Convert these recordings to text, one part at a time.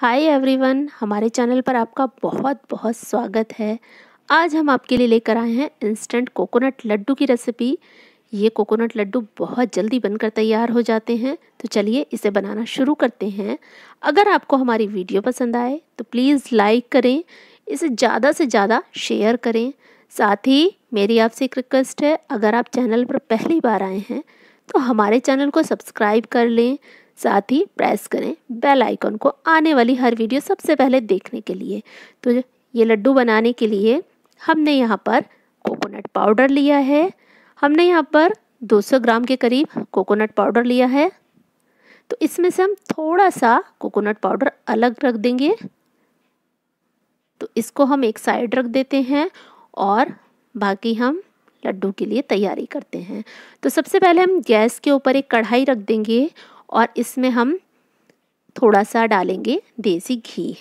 hi everyone हमारे channel पर आपका बहुत बहुत स्वागत है आज हम आपके लिए लेकर आए हैं इंस्टेंट कोकोनट लड्डू की रेसिपी ये कोकोनट लड्डू बहुत जल्दी बनकर तैयार हो जाते हैं तो चलिए इसे बनाना शुरू करते हैं अगर आपको हमारी वीडियो पसंद आए तो प्लीज़ लाइक करें इसे ज़्यादा से ज़्यादा शेयर करें साथ ही मेरी आपसे एक रिक्वेस्ट है अगर आप चैनल पर पहली बार आए हैं तो हमारे चैनल को सब्सक्राइब कर लें साथ ही प्रेस करें बेल आइकन को आने वाली हर वीडियो सबसे पहले देखने के लिए तो ये लड्डू बनाने के लिए हमने यहाँ पर कोकोनट पाउडर लिया है हमने यहाँ पर 200 ग्राम के करीब कोकोनट पाउडर लिया है तो इसमें से हम थोड़ा सा कोकोनट पाउडर अलग रख देंगे तो इसको हम एक साइड रख देते हैं और बाकी हम लड्डू के लिए तैयारी करते हैं तो सबसे पहले हम गैस के ऊपर एक कढ़ाई रख देंगे और इसमें हम थोड़ा सा डालेंगे देसी घी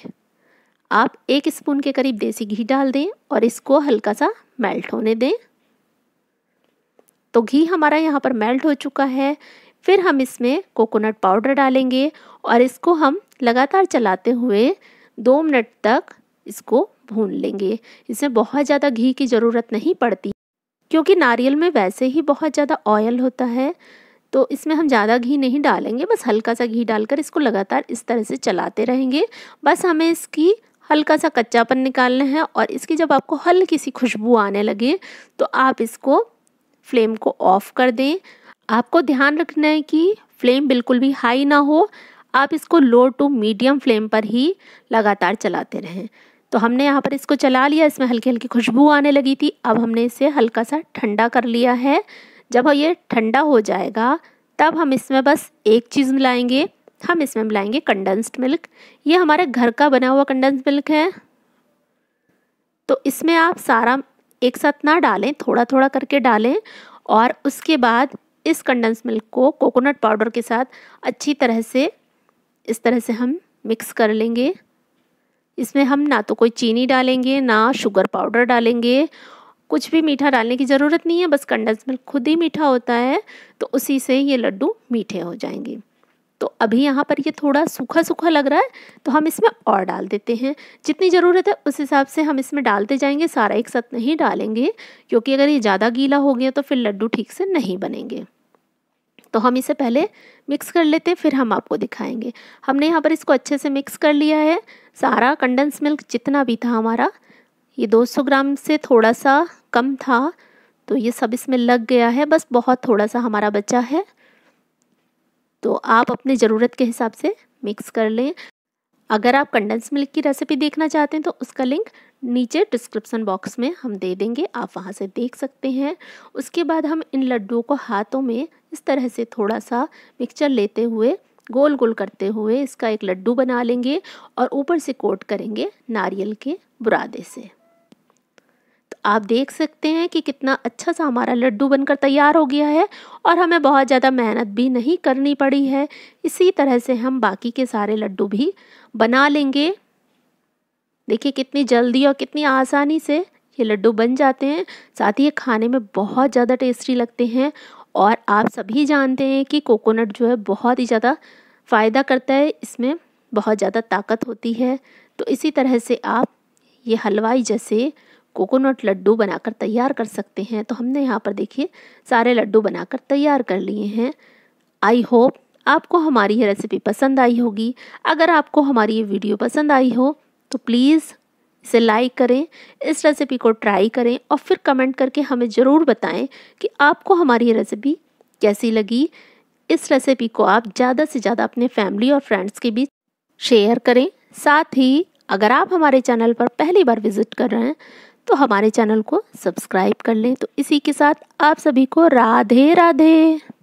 आप एक स्पून के करीब देसी घी डाल दें और इसको हल्का सा मेल्ट होने दें तो घी हमारा यहाँ पर मेल्ट हो चुका है फिर हम इसमें कोकोनट पाउडर डालेंगे और इसको हम लगातार चलाते हुए दो मिनट तक इसको भून लेंगे इसमें बहुत ज़्यादा घी की ज़रूरत नहीं पड़ती क्योंकि नारियल में वैसे ही बहुत ज़्यादा ऑयल होता है तो इसमें हम ज़्यादा घी नहीं डालेंगे बस हल्का सा घी डालकर इसको लगातार इस तरह से चलाते रहेंगे बस हमें इसकी हल्का सा कच्चापन निकालना है और इसकी जब आपको हल्की सी खुशबू आने लगे तो आप इसको फ्लेम को ऑफ़ कर दें आपको ध्यान रखना है कि फ्लेम बिल्कुल भी हाई ना हो आप इसको लो टू मीडियम फ्लेम पर ही लगातार चलाते रहें तो हमने यहाँ पर इसको चला लिया इसमें हल्की हल्की खुशबू आने लगी थी अब हमने इसे हल्का सा ठंडा कर लिया है जब ये ठंडा हो जाएगा तब हम इसमें बस एक चीज़ मिलाएंगे हम इसमें मिलाएंगे कंडेंस्ड मिल्क ये हमारे घर का बना हुआ कंडेंस मिल्क है तो इसमें आप सारा एक साथ ना डालें थोड़ा थोड़ा करके डालें और उसके बाद इस कंडेंस मिल्क को कोकोनट पाउडर के साथ अच्छी तरह से इस तरह से हम मिक्स कर लेंगे इसमें हम ना तो कोई चीनी डालेंगे ना शुगर पाउडर डालेंगे कुछ भी मीठा डालने की ज़रूरत नहीं है बस कंडेंस मिल्क खुद ही मीठा होता है तो उसी से ये लड्डू मीठे हो जाएंगे तो अभी यहाँ पर ये थोड़ा सूखा सूखा लग रहा है तो हम इसमें और डाल देते हैं जितनी ज़रूरत है उस हिसाब से हम इसमें डालते जाएंगे सारा एक साथ नहीं डालेंगे क्योंकि अगर ये ज़्यादा गीला हो गया तो फिर लड्डू ठीक से नहीं बनेंगे तो हम इसे पहले मिक्स कर लेते हैं फिर हम आपको दिखाएंगे हमने यहाँ पर इसको अच्छे से मिक्स कर लिया है सारा कंडेंस मिल्क जितना भी था हमारा ये 200 ग्राम से थोड़ा सा कम था तो ये सब इसमें लग गया है बस बहुत थोड़ा सा हमारा बचा है तो आप अपने ज़रूरत के हिसाब से मिक्स कर लें अगर आप कंडेंस मिल्क की रेसिपी देखना चाहते हैं तो उसका लिंक नीचे डिस्क्रिप्शन बॉक्स में हम दे देंगे आप वहाँ से देख सकते हैं उसके बाद हम इन लड्डुओं को हाथों में इस तरह से थोड़ा सा मिक्सचर लेते हुए गोल गोल करते हुए इसका एक लड्डू बना लेंगे और ऊपर से कोट करेंगे नारियल के बुरादे से आप देख सकते हैं कि कितना अच्छा सा हमारा लड्डू बनकर तैयार हो गया है और हमें बहुत ज़्यादा मेहनत भी नहीं करनी पड़ी है इसी तरह से हम बाकी के सारे लड्डू भी बना लेंगे देखिए कितनी जल्दी और कितनी आसानी से ये लड्डू बन जाते हैं साथ ही ये खाने में बहुत ज़्यादा टेस्टी लगते हैं और आप सभी जानते हैं कि कोकोनट जो है बहुत ही ज़्यादा फ़ायदा करता है इसमें बहुत ज़्यादा ताकत होती है तो इसी तरह से आप ये हलवाई जैसे कोकोनट लड्डू बनाकर तैयार कर सकते हैं तो हमने यहाँ पर देखिए सारे लड्डू बनाकर तैयार कर लिए हैं आई होप आपको हमारी ये रेसिपी पसंद आई होगी अगर आपको हमारी ये वीडियो पसंद आई हो तो प्लीज़ इसे लाइक करें इस रेसिपी को ट्राई करें और फिर कमेंट करके हमें ज़रूर बताएं कि आपको हमारी रेसिपी कैसी लगी इस रेसिपी को आप ज़्यादा से ज़्यादा अपने फैमिली और फ्रेंड्स के बीच शेयर करें साथ ही अगर आप हमारे चैनल पर पहली बार विज़िट कर रहे हैं तो हमारे चैनल को सब्सक्राइब कर लें तो इसी के साथ आप सभी को राधे राधे